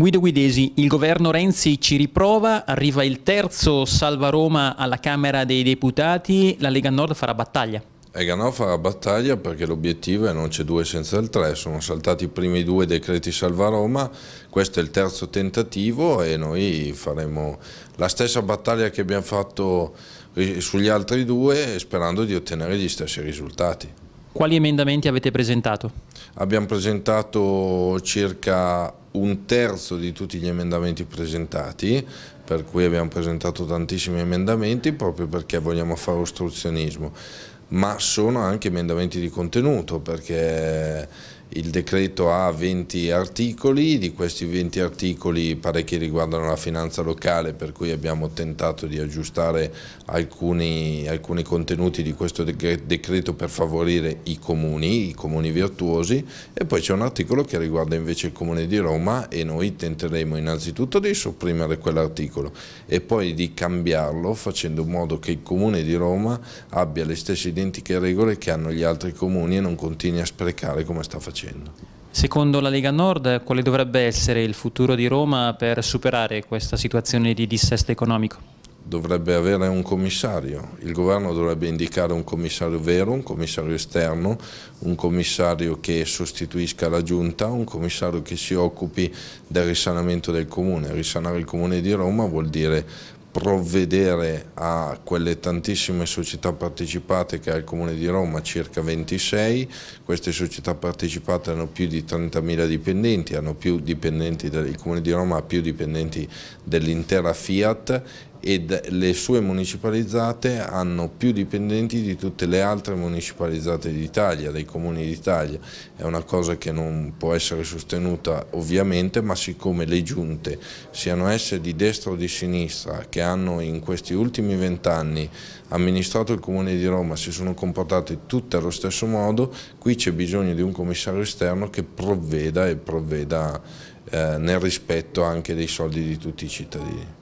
Guido Guidesi, il governo Renzi ci riprova, arriva il terzo Salva Roma alla Camera dei Deputati, la Lega Nord farà battaglia. Lega Nord farà battaglia perché l'obiettivo è non c'è due senza il tre, sono saltati i primi due decreti Salva Roma, questo è il terzo tentativo e noi faremo la stessa battaglia che abbiamo fatto eh, sugli altri due sperando di ottenere gli stessi risultati. Quali emendamenti avete presentato? Abbiamo presentato circa un terzo di tutti gli emendamenti presentati, per cui abbiamo presentato tantissimi emendamenti proprio perché vogliamo fare ostruzionismo, ma sono anche emendamenti di contenuto perché il decreto ha 20 articoli, di questi 20 articoli parecchi riguardano la finanza locale per cui abbiamo tentato di aggiustare alcuni, alcuni contenuti di questo decreto per favorire i comuni, i comuni virtuosi e poi c'è un articolo che riguarda invece il comune di Roma e noi tenteremo innanzitutto di sopprimere quell'articolo e poi di cambiarlo facendo in modo che il comune di Roma abbia le stesse identiche regole che hanno gli altri comuni e non continui a sprecare come sta facendo facendo. Secondo la Lega Nord, quale dovrebbe essere il futuro di Roma per superare questa situazione di dissesto economico? Dovrebbe avere un commissario, il governo dovrebbe indicare un commissario vero, un commissario esterno, un commissario che sostituisca la giunta, un commissario che si occupi del risanamento del comune. Risanare il comune di Roma vuol dire provvedere a quelle tantissime società partecipate che ha il Comune di Roma, circa 26, queste società partecipate hanno più di 30.000 dipendenti, dipendenti, il Comune di Roma ha più dipendenti dell'intera Fiat e le sue municipalizzate hanno più dipendenti di tutte le altre municipalizzate d'Italia, dei comuni d'Italia. È una cosa che non può essere sostenuta ovviamente, ma siccome le giunte, siano esse di destra o di sinistra, che hanno in questi ultimi vent'anni amministrato il comune di Roma, si sono comportate tutte allo stesso modo, qui c'è bisogno di un commissario esterno che provveda e provveda eh, nel rispetto anche dei soldi di tutti i cittadini.